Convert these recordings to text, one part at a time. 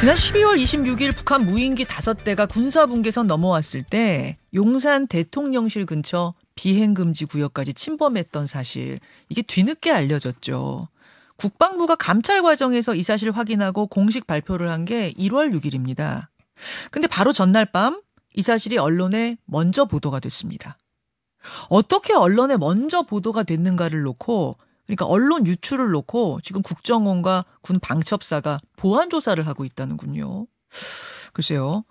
지난 12월 26일 북한 무인기 5대가 군사분계선 넘어왔을 때 용산 대통령실 근처 비행금지 구역까지 침범했던 사실 이게 뒤늦게 알려졌죠. 국방부가 감찰 과정에서 이 사실 확인하고 공식 발표를 한 게 1월 6일입니다. 근데 바로 전날 밤 이 사실이 언론에 먼저 보도가 됐습니다. 어떻게 언론에 먼저 보도가 됐는가를 놓고 그러니까 언론 유출을 놓고 지금 국정원과 군 방첩사가 보안 조사를 하고 있다는군요. 글쎄요.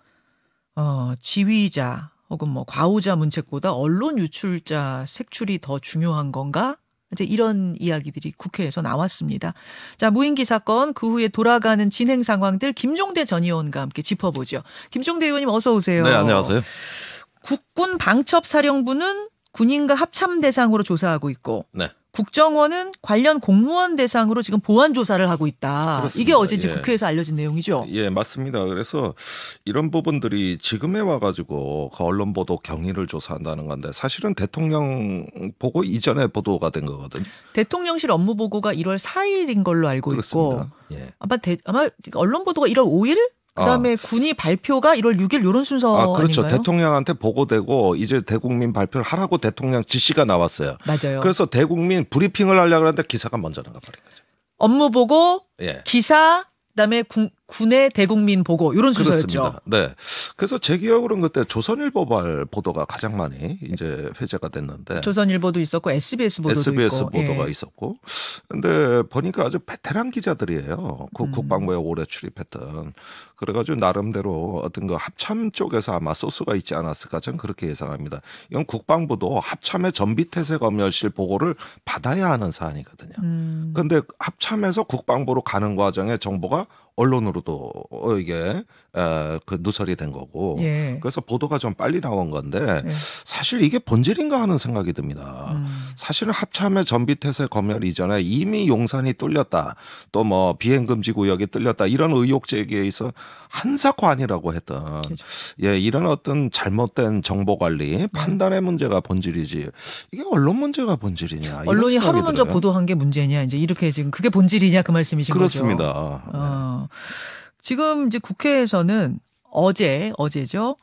어, 지휘자 혹은 뭐 과오자 문책보다 언론 유출자 색출이 더 중요한 건가? 이제 이런 이야기들이 국회에서 나왔습니다. 자, 무인기 사건 그 후에 돌아가는 진행 상황들 김종대 전 의원과 함께 짚어보죠. 김종대 의원님 어서 오세요. 네, 안녕하세요. 국군 방첩사령부는 군인과 합참 대상으로 조사하고 있고 네. 국정원은 관련 공무원 대상으로 지금 보안 조사를 하고 있다. 그렇습니다. 이게 어제 이제 예. 국회에서 알려진 내용이죠. 예, 맞습니다. 그래서 이런 부분들이 지금에 와가지고 그 언론 보도 경위를 조사한다는 건데 사실은 대통령 보고 이전에 보도가 된 거거든요. 대통령실 업무 보고가 1월 4일인 걸로 알고 그렇습니다. 있고 예. 아마 대, 아마 언론 보도가 1월 5일 그다음에 아. 군이 발표가 1월 6일 요런 순서 아, 그렇죠. 아닌가요? 대통령한테 보고되고 이제 대국민 발표를 하라고 대통령 지시가 나왔어요. 맞아요. 그래서 대국민 브리핑을 하려고 하는데 기사가 먼저 나가 버린 거죠. 업무 보고 예. 기사 그다음에 군, 군의 대국민 보고 이런 순서였죠. 그렇습니다. 네. 그래서 제 기억으로는 그때 조선일보발 보도가 가장 많이 이제 회제가 됐는데 조선일보도 있었고 SBS 보도도 SBS 있고. 보도가 예. 있었고. 근데 보니까 아주 베테랑 기자들이에요. 그 음. 국방부에 오래 출입했던. 그래가지고 나름대로 어떤 그 합참 쪽에서 아마 소스가 있지 않았을까 저는 그렇게 예상합니다. 이건 국방부도 합참의 전비태세 검열실 보고를 받아야 하는 사안이거든요. 음. 근데 합참에서 국방부로 가는 과정에 정보가 언론으로도 어, 이게 어, 그 누설이 된 거고 예. 그래서 보도가 좀 빨리 나온 건데 예. 사실 이게 본질인가 하는 생각이 듭니다. 음. 사실은 합참의 전비태세 검열 이전에 이미 용산이 뚫렸다 또 뭐 비행금지 구역이 뚫렸다 이런 의혹 제기에 있어 한사아니라고 했던 그렇죠. 예 이런 어떤 잘못된 정보 관리 네. 판단의 문제가 본질이지 이게 언론 문제가 본질이냐 언론이 하루 먼저 들어요. 보도한 게 문제냐 이제 이렇게 지금 그게 본질이냐 그 말씀이신 그렇습니다. 거죠. 그렇습니다. 어. 네. 지금 이제 국회에서는 어제 어제죠.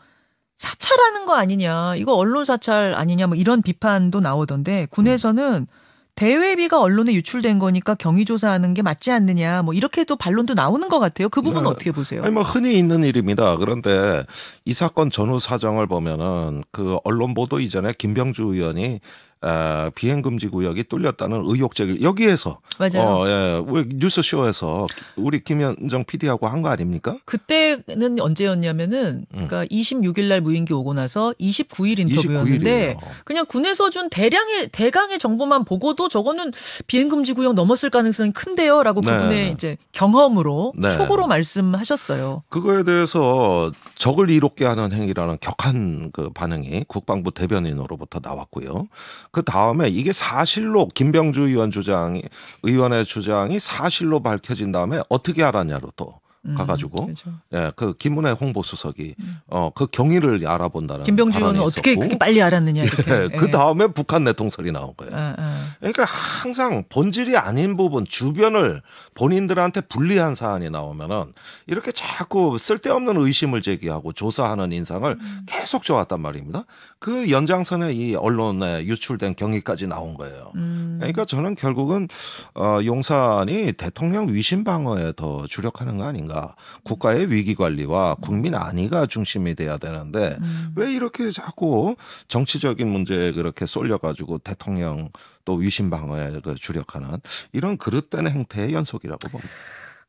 사찰하는 거 아니냐, 이거 언론 사찰 아니냐, 뭐 이런 비판도 나오던데 군에서는 대외비가 언론에 유출된 거니까 경위 조사하는 게 맞지 않느냐, 뭐 이렇게 또 반론도 나오는 것 같아요. 그 부분 은 네. 어떻게 보세요? 아니 뭐 흔히 있는 일입니다. 그런데 이 사건 전후 사정을 보면은 그 언론 보도 이전에 김병주 의원이 아, 어, 비행 금지 구역이 뚫렸다는 의혹 제기 여기에서 맞아요. 어, 예, 뉴스 쇼에서 우리 김현정 PD하고 한 거 아닙니까? 그때는 언제였냐면은 음. 그러니까 음. 26일 날 무인기 오고 나서 29일 인터뷰였는데 29일이에요. 그냥 군에서 준 대량의 대강의 정보만 보고도 저거는 비행 금지 구역 넘었을 가능성이 큰데요라고 네. 그분의 이제 경험으로 네. 촉으로 말씀하셨어요. 그거에 대해서 적을 이롭게 하는 행위라는 격한 그 반응이 국방부 대변인으로부터 나왔고요. 그 다음에 이게 사실로 김병주 의원 주장이 의원의 주장이 사실로 밝혀진 다음에 어떻게 알았냐로 또 음, 가가지고 그렇죠. 예, 그 김문혜 홍보수석이 음. 어그 경위를 알아본다는 김병준 어떻게 그렇게 빨리 알았느냐 예, 그 예. 그 다음에 북한 내통설이 나온 거예요. 예, 예. 그러니까 항상 본질이 아닌 부분 주변을 본인들한테 불리한 사안이 나오면은 이렇게 자꾸 쓸데없는 의심을 제기하고 조사하는 인상을 음. 계속 줘왔단 말입니다. 그 연장선에 이 언론에 유출된 경위까지 나온 거예요. 음. 그러니까 저는 결국은 어 용산이 대통령 위신 방어에 더 주력하는 거 아닌가. 된다. 국가의 위기 관리와 국민 안위가 중심이 돼야 되는데 음. 왜 이렇게 자꾸 정치적인 문제에 그렇게 쏠려가지고 대통령 또 위신 방어에 주력하는 이런 그릇된 행태의 연속이라고 봅니다.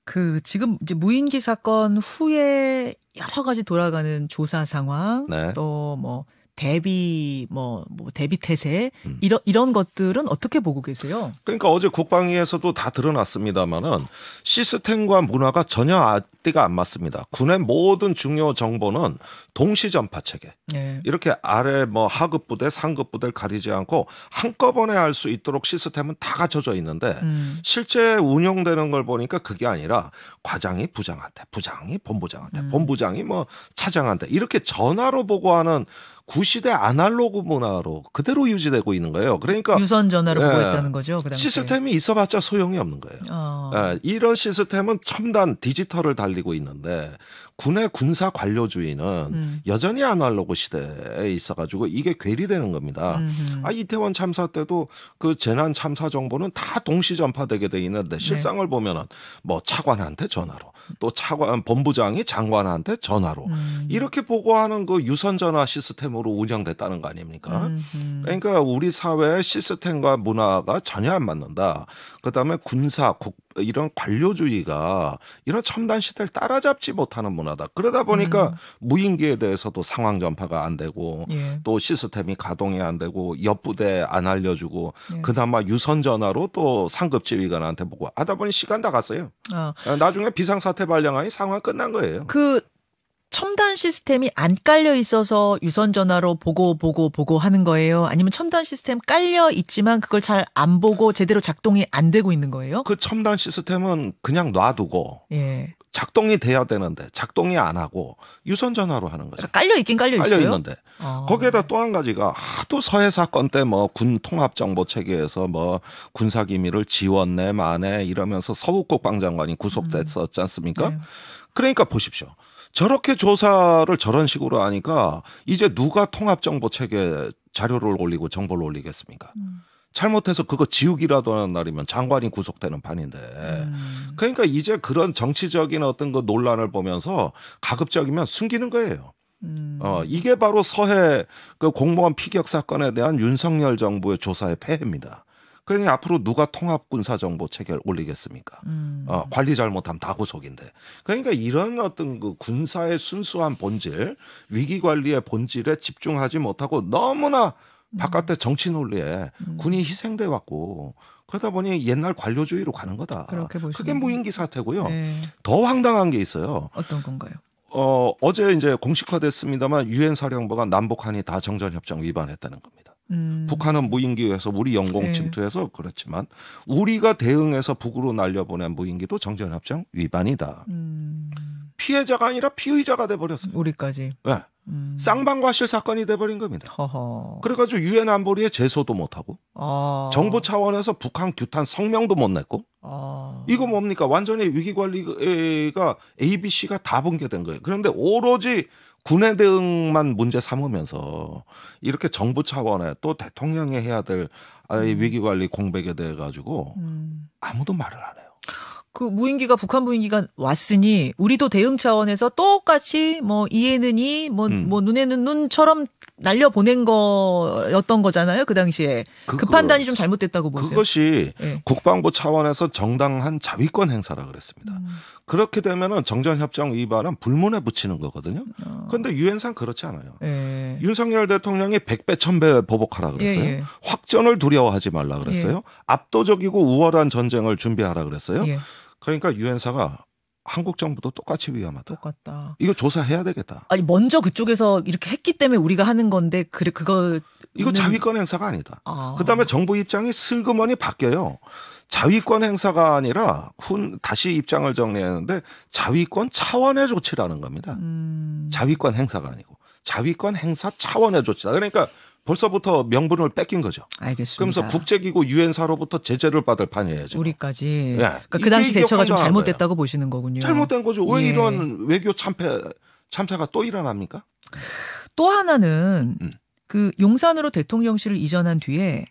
그 지금 이제 무인기 사건 후에 여러 가지 돌아가는 조사 상황 네. 또뭐 대비 뭐, 뭐 대비 태세 음. 이런 이런 것들은 어떻게 보고 계세요? 그러니까 어제 국방위에서도 다 드러났습니다만은 시스템과 문화가 전혀 앞뒤가 안 맞습니다. 군의 모든 중요 정보는 동시 전파 체계 네. 이렇게 아래 뭐 하급 부대 상급 부대를 가리지 않고 한꺼번에 알 수 있도록 시스템은 다 갖춰져 있는데 음. 실제 운영되는 걸 보니까 그게 아니라 과장이 부장한테 부장이 본부장한테 음. 본부장이 뭐 차장한테 이렇게 전화로 보고하는 구시대 아날로그 문화로 그대로 유지되고 있는 거예요. 그러니까 유선 전화로 예, 보였다는 거죠. 그 시스템이 있어봤자 소용이 없는 거예요. 어. 예, 이런 시스템은 첨단 디지털을 달리고 있는데 군의 군사 관료주의는 음. 여전히 아날로그 시대에 있어가지고 이게 괴리되는 겁니다. 음흠. 아 이태원 참사 때도 그 재난 참사 정보는 다 동시 전파되게 돼 있는데 네. 실상을 네. 보면은 뭐 차관한테 전화로 또 차관 본부장이 장관한테 전화로 음. 이렇게 보고하는 그 유선 전화 시스템으로 운영됐다는 거 아닙니까? 음흠. 그러니까 우리 사회 시스템과 문화가 전혀 안 맞는다. 그다음에 군사 국 이런 관료주의가 이런 첨단 시대를 따라잡지 못하는 문화다. 그러다 보니까 음. 무인기에 대해서도 상황 전파가 안 되고 예. 또 시스템이 가동이 안 되고 옆부대 안 알려주고 예. 그나마 유선 전화로 또 상급 지휘관한테 보고 하다 보니 시간 다 갔어요. 아. 나중에 비상 사태 발령하니 상황 끝난 거예요. 그 첨단 시스템이 안 깔려 있어서 유선 전화로 보고 보고 보고 하는 거예요? 아니면 첨단 시스템 깔려 있지만 그걸 잘 안 보고 제대로 작동이 안 되고 있는 거예요? 그 첨단 시스템은 그냥 놔두고 예. 작동이 돼야 되는데 작동이 안 하고 유선 전화로 하는 거죠. 깔려 있긴 깔려, 깔려 있어요. 있는데 어. 거기에다 또 한 가지가 하도 서해 사건 때 뭐 군 통합 정보 체계에서 뭐 군사 기밀을 지원내 만에 이러면서 서북 국방장관이 구속됐었지 않습니까? 음. 네. 그러니까 보십시오. 저렇게 조사를 저런 식으로 하니까 이제 누가 통합정보 체계 자료를 올리고 정보를 올리겠습니까? 음. 잘못해서 그거 지우기라도 하는 날이면 장관이 구속되는 판인데. 음. 그러니까 이제 그런 정치적인 어떤 그 논란을 보면서 가급적이면 숨기는 거예요. 음. 어, 이게 바로 서해 그 공무원 피격 사건에 대한 윤석열 정부의 조사의 폐해입니다. 그러니 앞으로 누가 통합 군사 정보 체계를 올리겠습니까? 음. 어, 관리 잘못하면 다 구속인데. 그러니까 이런 어떤 그 군사의 순수한 본질, 위기 관리의 본질에 집중하지 못하고 너무나 음. 바깥의 정치 논리에 음. 군이 희생돼 왔고 그러다 보니 옛날 관료주의로 가는 거다. 그렇게 보시면. 그게 무인기 사태고요. 네. 더 황당한 게 있어요. 어떤 건가요? 어, 어제 이제 공식화됐습니다만 유엔 사령부가 남북한이 다 정전협정 위반했다는 겁니다. 음. 북한은 무인기에서 우리 영공 네. 침투해서 네. 그렇지만 우리가 대응해서 북으로 날려보낸 무인기도 정전협정 위반이다. 음. 피해자가 아니라 피의자가 돼버렸어요. 우리까지. 네. 음. 쌍방과실 사건이 돼버린 겁니다. 허허. 그래가지고 유엔 안보리에 제소도 못하고 아. 정부 차원에서 북한 규탄 성명도 못 냈고 아. 이거 뭡니까 완전히 위기관리가 ABC가 다 붕괴된 거예요. 그런데 오로지 군내 등만 문제 삼으면서 이렇게 정부 차원에 또 대통령이 해야 될 아이 음. 위기 관리 공백에 대해 가지고 음. 아무도 말을 안 해요. 그 무인기가 북한 무인기가 왔으니 우리도 대응 차원에서 똑같이 뭐이해는이뭐 음. 뭐 눈에는 눈처럼 날려 보낸 거였던 거잖아요 그 당시에 그그 그 판단이 좀 잘못됐다고 보세요. 그것이 네. 국방부 차원에서 정당한 자위권 행사라 그랬습니다. 음. 그렇게 되면은 정전협정 위반은 불문에 붙이는 거거든요. 어. 그런데 유엔상 그렇지 않아요. 예. 윤석열 대통령이 100배, 1000배 보복하라 그랬어요. 예, 예. 확전을 두려워하지 말라 그랬어요. 예. 압도적이고 우월한 전쟁을 준비하라 그랬어요. 예. 그러니까 유엔사가 한국 정부도 똑같이 위험하다. 똑같다. 이거 조사해야 되겠다. 아니 먼저 그쪽에서 이렇게 했기 때문에 우리가 하는 건데 그래 그거 이거 자위권 행사가 아니다. 아. 그다음에 정부 입장이 슬그머니 바뀌어요. 자위권 행사가 아니라 훈 다시 입장을 정리하는데 자위권 차원의 조치라는 겁니다. 음. 자위권 행사가 아니고 자위권 행사 차원의 조치다. 그러니까 벌써부터 명분을 뺏긴 거죠. 알겠습니다. 그러면서 국제기구 유엔사로부터 제재를 받을 판이에요. 우리까지. 네. 그러니까 그 당시 대처가 좀 잘못됐다고 거예요. 보시는 거군요. 잘못된 거죠. 왜 예. 이런 외교 참패 참사가 또 일어납니까? 또 하나는 음. 그 용산으로 대통령실을 이전한 뒤에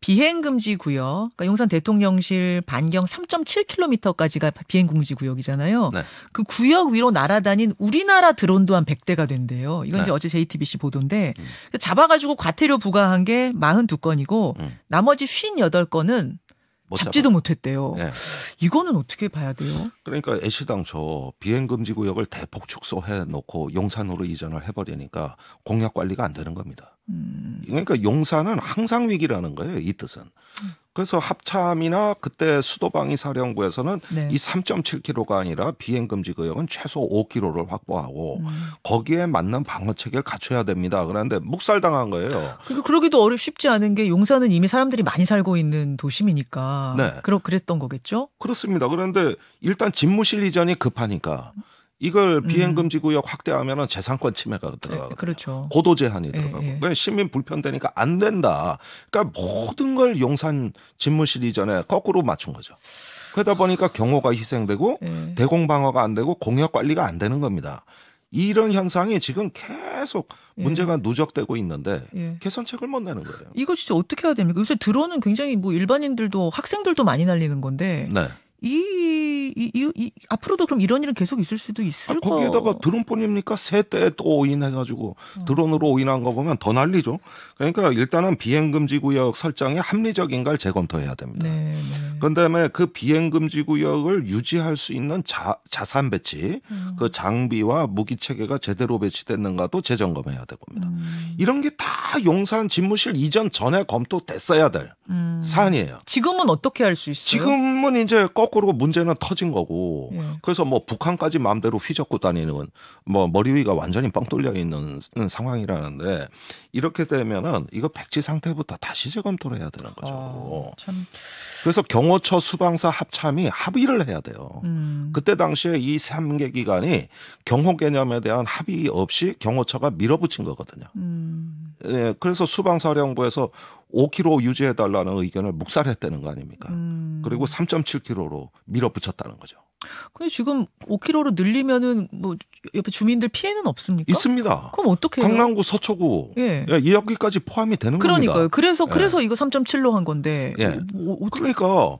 비행금지 구역, 그러니까 용산 대통령실 반경 3.7km까지가 비행금지 구역이잖아요. 네. 그 구역 위로 날아다닌 우리나라 드론도 한 100대가 된대요. 이건 네. 이제 어제 JTBC 보도인데 음. 잡아가지고 과태료 부과한 게 42건이고 음. 나머지 58건은 잡지도 못했대요. 네. 이거는 어떻게 봐야 돼요? 그러니까 애시 당초 비행금지 구역을 대폭 축소해 놓고 용산으로 이전을 해버리니까 공약 관리가 안 되는 겁니다. 그러니까 용산은 항상 위기라는 거예요. 이 뜻은. 그래서 합참이나 그때 수도방위 사령부에서는 네. 이 3.7km가 아니라 비행 금지 구역은 최소 5km를 확보하고 음. 거기에 맞는 방어 체계를 갖춰야 됩니다. 그런데 묵살당한 거예요. 그러니까 그러기도 어렵 쉽지 않은 게 용산은 이미 사람들이 많이 살고 있는 도심이니까 네. 그러 그랬던 거겠죠? 그렇습니다. 그런데 일단 집무실 이전이 급하니까 이걸 음. 비행금지구역 확대하면 은 재산권 침해가 들어가고 예, 그렇죠. 고도 제한이 예, 들어가고 예, 예. 시민 불편되니까 안 된다. 그러니까 모든 걸 용산 집무실 이전에 거꾸로 맞춘 거죠. 그러다 보니까 경호가 희생되고 예. 대공방어가 안 되고 공역 관리가 안 되는 겁니다. 이런 현상이 지금 계속 예. 문제가 예. 누적되고 있는데 개선책을 못 내는 거예요. 이거 진짜 어떻게 해야 됩니까? 요새 드론은 굉장히 뭐 일반인들도 학생들도 많이 날리는 건데 네. 이, 이, 이, 이, 앞으로도 그럼 이런 일은 계속 있을 수도 있을 아, 거기에다가 드론뿐입니까? 세때 또 오인해가지고 음. 드론으로 오인한 거 보면 더 난리죠. 그러니까 일단은 비행금지구역 설정이 합리적인가를 재검토해야 됩니다. 네, 네. 그다음에 그 비행금지구역을 유지할 수 있는 자, 자산 배치, 음. 그 장비와 무기 체계가 제대로 배치됐는가도 재점검해야 되겁니다. 음. 이런 게 다 용산 집무실 이전 전에 검토됐어야 될 음. 사안이에요. 지금은 어떻게 할 수 있어요? 지금은 이제 꼭 거꾸로 문제는 터진 거고 네. 그래서 뭐 북한까지 마음대로 휘젓고 다니는 뭐 머리 위가 완전히 뻥 뚫려 있는 상황이라는데 이렇게 되면은 이거 백지 상태부터 다시 재검토를 해야 되는 거죠. 아, 그래서 경호처 수방사 합참이 합의를 해야 돼요. 음. 그때 당시에 이 3개 기관이 경호 개념에 대한 합의 없이 경호처가 밀어붙인 거거든요. 음. 예, 그래서 수방사령부에서 5kg 유지해달라는 의견을 묵살했다는 거 아닙니까? 음. 그리고 3.7kg로 밀어붙였다는 거죠. 근데 지금 5kg로 늘리면은 뭐 옆에 주민들 피해는 없습니까? 있습니다. 그럼 어떻게 해요? 강남구, 서초구, 예, 예 여기까지 포함이 되는 그러니까요. 겁니다. 그러니까요. 그래서 예. 그래서 이거 3.7로 한 건데. 예. 뭐, 그러니까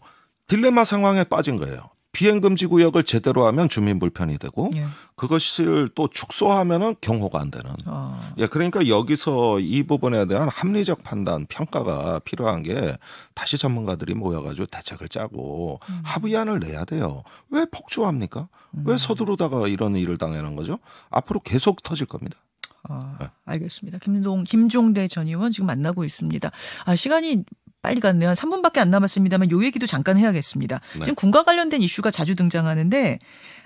딜레마 상황에 빠진 거예요. 비행금지 구역을 제대로 하면 주민 불편이 되고 예. 그것을 또 축소하면은 경호가 안 되는. 아. 예, 그러니까 여기서 이 부분에 대한 합리적 판단 평가가 필요한 게 다시 전문가들이 모여가지고 대책을 짜고 음. 합의안을 내야 돼요. 왜 폭주합니까? 음. 왜 서두르다가 이런 일을 당하는 거죠? 앞으로 계속 터질 겁니다. 아, 네. 알겠습니다. 김동 김종대 전 의원 지금 만나고 있습니다. 아, 시간이 빨리 갔네요. 3분밖에 안 남았습니다만 요 얘기도 잠깐 해야겠습니다. 네. 지금 군과 관련된 이슈가 자주 등장하는데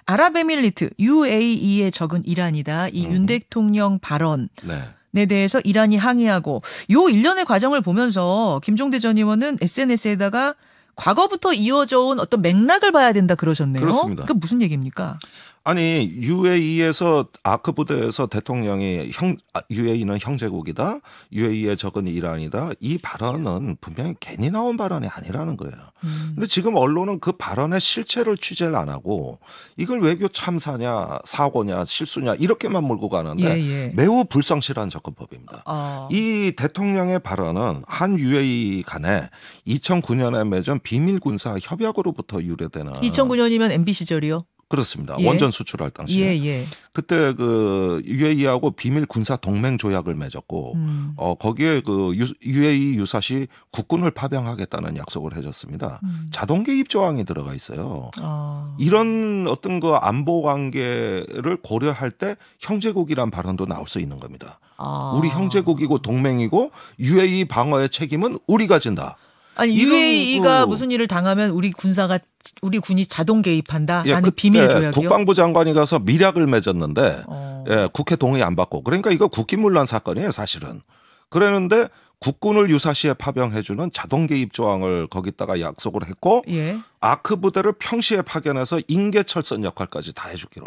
아랍에밀리트 u a e 에 적은 이란이다. 이윤 음. 대통령 발언. 네. 에 대해서 이란이 항의하고 요 일련의 과정을 보면서 김종대 전 의원은 SNS에다가 과거부터 이어져 온 어떤 맥락을 봐야 된다 그러셨네요. 그렇습니다. 그 무슨 얘기입니까? 아니 UAE에서 아크 부대에서 대통령이 형 UAE는 아, 형제국이다. UAE의 적은 이란이다. 이 발언은 분명히 괜히 나온 발언이 아니라는 거예요. 음. 근데 지금 언론은 그 발언의 실체를 취재를 안 하고 이걸 외교 참사냐 사고냐 실수냐 이렇게만 몰고 가는데 예, 예. 매우 불성실한 접근법입니다. 어. 아. 이 대통령의 발언은 한 UAE 간에 2009년에 맺은 비밀 군사 협약으로부터 유래되는 2009년이면 MB 시절이요. 그렇습니다. 예. 원전 수출할 당시에 예, 예. 그때 그 UAE하고 비밀 군사 동맹 조약을 맺었고 음. 어 거기에 그 UAE 유사시 국군을 파병하겠다는 약속을 해줬습니다. 음. 자동 개입 조항이 들어가 있어요. 아. 이런 어떤 그 안보 관계를 고려할 때 형제국이란 발언도 나올 수 있는 겁니다. 아. 우리 형제국이고 동맹이고 UAE 방어의 책임은 우리가 진다. 아니 UAE가 뭐, 어. 무슨 일을 당하면 우리 군사가 우리 군이 자동 개입한다. 예, 아니 그, 비밀 조약이요. 예, 국방부 장관이 가서 미락을 맺었는데 어. 예, 국회 동의 안 받고 그러니까 이거 국기문란 사건이에요 사실은. 그랬는데 국군을 유사시에 파병해주는 자동 개입 조항을 거기다가 약속을 했고 예. 아크 부대를 평시에 파견해서 인계철선 역할까지 다 해주기로.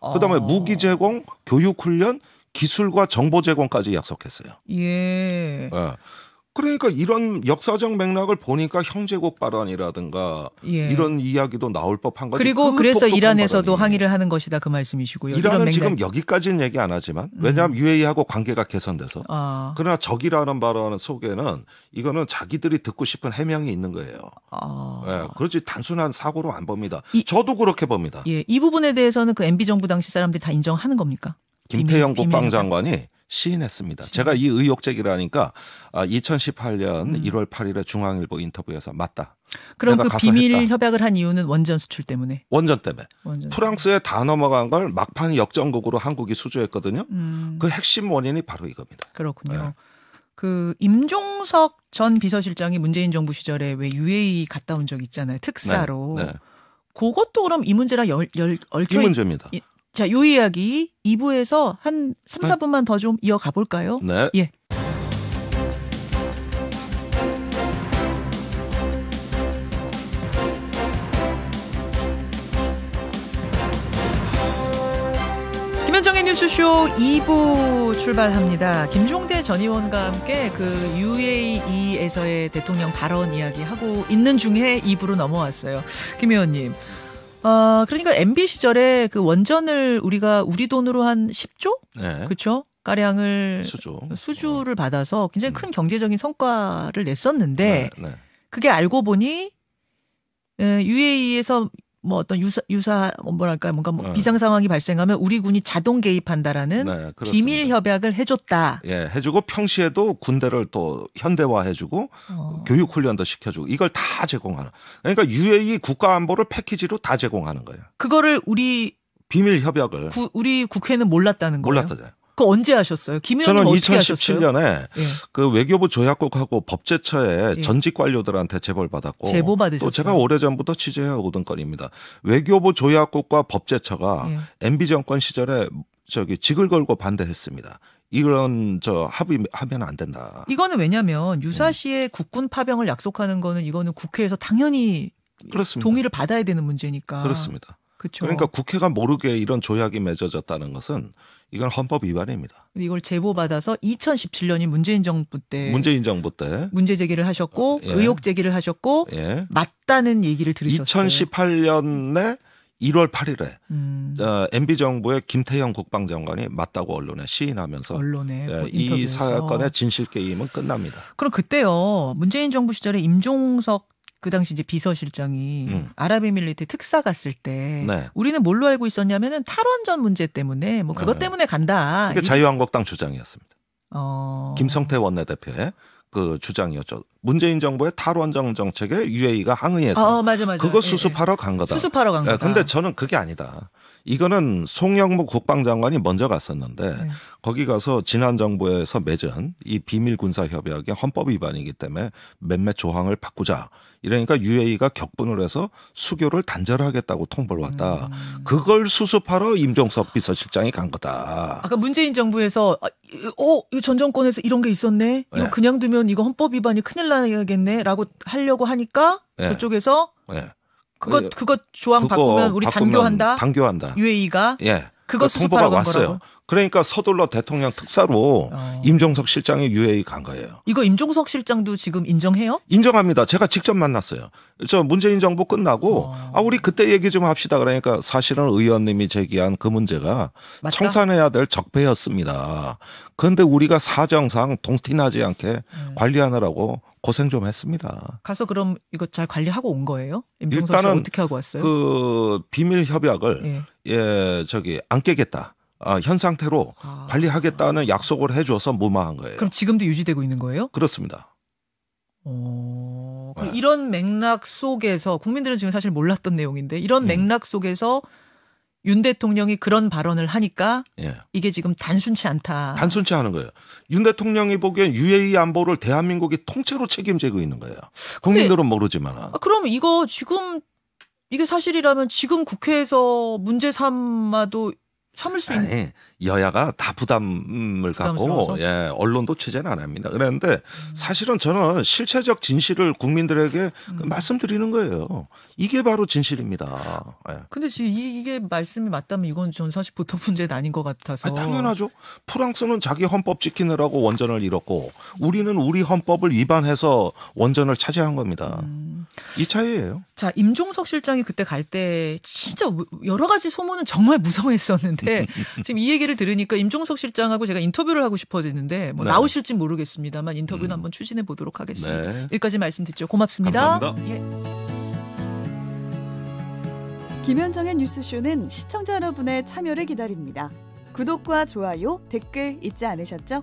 어. 그다음에 무기 제공, 교육 훈련, 기술과 정보 제공까지 약속했어요. 예. 예. 그러니까 이런 역사적 맥락을 보니까 형제국 발언이라든가 예. 이런 이야기도 나올 법한 거죠. 그리고 그 그래서 이란에서도 발언이. 항의를 하는 것이다 그 말씀이시고요. 이란은 지금 여기까지는 얘기 안 하지만 음. 왜냐하면 음. UAE하고 관계가 개선돼서 아. 그러나 적이라는 발언 속에는 이거는 자기들이 듣고 싶은 해명이 있는 거예요. 아. 예, 그렇지 단순한 사고로 안 봅니다. 이, 저도 그렇게 봅니다. 예, 이 부분에 대해서는 그 MB 정부 당시 사람들이 다 인정하는 겁니까? 김태영 국방장관이 시인했습니다. 시인. 제가 이 의혹 제기라 하니까 아, 2018년 음. 1월 8일에 중앙일보 인터뷰에서 맞다. 그럼 그 비밀 했다. 협약을 한 이유는 원전 수출 때문에? 원전 때문에. 원전 프랑스에 다 넘어간 걸 막판 역전국으로 한국이 수주했거든요. 음. 그 핵심 원인이 바로 이겁니다. 그렇군요. 네. 그 임종석 전 비서실장이 문재인 정부 시절에 왜 UAE 갔다 온 적 있잖아요. 특사로. 네. 네. 그것도 그럼 이 문제랑 열, 열, 얽혀 이 문제입니다. 이, 자, 요 이야기 2부에서 한 3, 4분만 더 좀 이어가 볼까요? 네. 예. 김현정의 뉴스쇼 2부 출발합니다. 김종대 전 의원과 함께 그 UAE에서의 대통령 발언 이야기하고 있는 중에 2부로 넘어왔어요. 김 의원님, 어, 그러니까 MB 시절에 그 원전을 우리가 우리 돈으로 한 10조? 네. 그렇죠? 가량을 수주. 수주를 어. 받아서 굉장히 큰 음. 경제적인 성과를 냈었는데 네, 네. 그게 알고 보니 UAE에서 뭐 어떤 유사 유사 뭐 뭐랄까 뭔가 뭐 네. 비상 상황이 발생하면 우리 군이 자동 개입한다라는 네, 비밀 협약을 해줬다. 예, 해주고 평시에도 군대를 또 현대화해주고 어. 교육 훈련도 시켜주고 이걸 다 제공하는. 그러니까 UAE 국가 안보를 패키지로 다 제공하는 거예요. 그거를 우리 비밀 협약을 구, 우리 국회는 몰랐다는 거예요. 몰랐다잖요 그 언제 하셨어요? 김 의원님 저는 2017년에 예. 그 외교부 조약국하고 법제처에 예. 전직 관료들한테 제보를 받았고 제보 또 제가 오래전부터 취재해오던 건입니다. 외교부 조약국과 법제처가 예. MB 정권 시절에 저기 직을 걸고 반대했습니다. 이런 저 합의 하면 안 된다. 이거는 왜냐면 유사시에 음. 국군 파병을 약속하는 거는 이거는 국회에서 당연히 그렇습니다. 동의를 받아야 되는 문제니까. 그렇습니다. 그쵸. 그러니까 국회가 모르게 이런 조약이 맺어졌다는 것은 이건 헌법 위반입니다. 이걸 제보받아서 2017년이 문재인 정부 때 문재인 정부 때 문제 제기를 하셨고 어, 예. 의혹 제기를 하셨고 예. 맞다는 얘기를 들으셨어요. 2018년에 1월 8일에 음. 어, MB 정부의 김태형 국방장관이 맞다고 언론에 시인하면서 언론에 예, 뭐 이 사건의 진실 게임은 끝납니다. 그럼 그때요 문재인 정부 시절에 임종석 그 당시 이제 비서실장이 음. 아랍에밀리트 특사 갔을 때 네. 우리는 뭘로 알고 있었냐면은 탈원전 문제 때문에 뭐 그것 네. 때문에 간다. 그게 자유한국당 주장이었습니다. 어... 김성태 원내대표의 그 주장이었죠. 문재인 정부의 탈원전 정책에 UAE가 항의해서 어, 어, 맞아, 맞아. 그거 예, 수습하러 간 예. 거다. 수습하러 간 예, 거다. 근데 저는 그게 아니다. 이거는 송영무 국방장관이 먼저 갔었는데 네. 거기 가서 지난 정부에서 맺은 이 비밀 군사 협약의 헌법 위반이기 때문에 몇몇 조항을 바꾸자. 이러니까 UAE가 격분을 해서 수교를 단절하겠다고 통보를 왔다. 음. 그걸 수습하러 임종석 비서실장이 간 거다. 아까 문재인 정부에서 아, 어, 이전 정권에서 이런 게 있었네. 이거 네. 그냥 두면 이거 헌법 위반이 큰일 나겠네라고 하려고 하니까 네. 저쪽에서 네. 그것 그것 조항 그거 바꾸면 우리 바꾸면 단교한다. 단교한다. UAE가 예. 그거 그러니까 통보가 왔어요. 거라고? 그러니까 서둘러 대통령 특사로 어. 임종석 실장이 유해 e 간 거예요. 이거 임종석 실장도 지금 인정해요? 인정합니다. 제가 직접 만났어요. 저 문재인 정부 끝나고 어. 아 우리 그때 얘기 좀 합시다. 그러니까 사실은 의원님이 제기한 그 문제가 맞다? 청산해야 될 적폐였습니다. 그런데 우리가 사정상 동티나지 않게 음. 관리하느라고 고생 좀 했습니다. 가서 그럼 이거 잘 관리하고 온 거예요? 임종석 일단은 어떻게 하고 왔어요? 그 비밀 협약을 예. 예 저기 안 깨겠다. 아, 현 상태로 아. 관리하겠다는 약속을 해줘서 무마한 거예요. 그럼 지금도 유지되고 있는 거예요? 그렇습니다. 어, 네. 이런 맥락 속에서 국민들은 지금 사실 몰랐던 내용인데 이런 음. 맥락 속에서 윤 대통령이 그런 발언을 하니까 예. 이게 지금 단순치 않다. 단순치 않은 거예요. 윤 대통령이 보기엔 UAE 안보를 대한민국이 통째로 책임지고 있는 거예요. 국민들은 모르지만. 아, 그럼 이거 지금 이게 사실이라면 지금 국회에서 문제 삼아도 참을 수 아, 있는 예. 여야가 다 부담을 갖고 예, 언론도 취재는 안 합니다. 그런데 음. 사실은 저는 실체적 진실을 국민들에게 그 음. 말씀드리는 거예요. 이게 바로 진실입니다. 예. 근데 지금 이게 말씀이 맞다면 이건 전 사실 보통 문제는 아닌 것 같아서 아니, 당연하죠. 프랑스는 자기 헌법 지키느라고 원전을 잃었고 우리는 우리 헌법을 위반해서 원전을 차지한 겁니다. 음. 이 차이예요. 자, 임종석 실장이 그때 갈 때 진짜 여러 가지 소문은 정말 무성했었는데 지금 이 얘기를 들으니까 임종석 실장하고 제가 인터뷰를 하고 싶어지는데 뭐 네. 나오실지 모르겠습니다만 인터뷰는 음. 한번 추진해 보도록 하겠습니다. 네. 여기까지 말씀 듣죠. 고맙습니다. 감사합니다. 예. 김현정의 뉴스쇼는 시청자 여러분의 참여를 기다립니다. 구독과 좋아요, 댓글 잊지 않으셨죠?